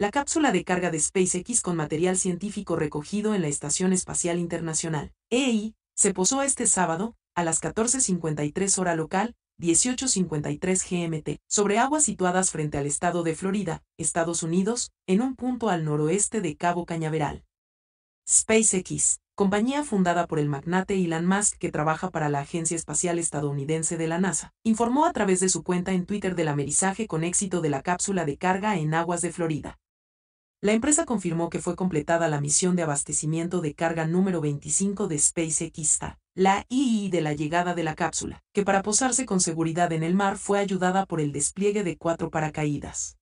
la cápsula de carga de SpaceX con material científico recogido en la Estación Espacial Internacional, EI, se posó este sábado, a las 14.53 hora local, 18.53 GMT, sobre aguas situadas frente al estado de Florida, Estados Unidos, en un punto al noroeste de Cabo Cañaveral. SpaceX, compañía fundada por el magnate Elon Musk que trabaja para la Agencia Espacial Estadounidense de la NASA, informó a través de su cuenta en Twitter del amerizaje con éxito de la cápsula de carga en aguas de Florida. La empresa confirmó que fue completada la misión de abastecimiento de carga número 25 de SpaceX, la II de la llegada de la cápsula, que para posarse con seguridad en el mar fue ayudada por el despliegue de cuatro paracaídas.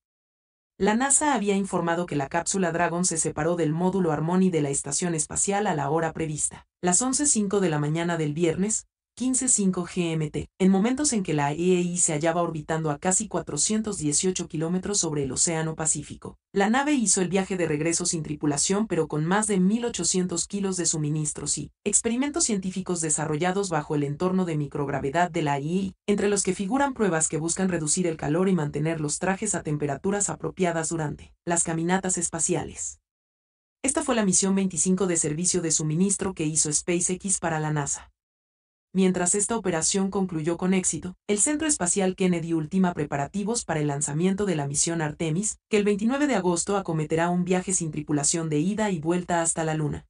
La NASA había informado que la cápsula Dragon se separó del módulo Harmony de la estación espacial a la hora prevista, las 11.05 de la mañana del viernes, 15.5 GMT, en momentos en que la IEI se hallaba orbitando a casi 418 kilómetros sobre el Océano Pacífico. La nave hizo el viaje de regreso sin tripulación pero con más de 1.800 kilos de suministros y experimentos científicos desarrollados bajo el entorno de microgravedad de la IEI, entre los que figuran pruebas que buscan reducir el calor y mantener los trajes a temperaturas apropiadas durante las caminatas espaciales. Esta fue la misión 25 de servicio de suministro que hizo SpaceX para la NASA mientras esta operación concluyó con éxito, el Centro Espacial Kennedy ultima preparativos para el lanzamiento de la misión Artemis, que el 29 de agosto acometerá un viaje sin tripulación de ida y vuelta hasta la Luna.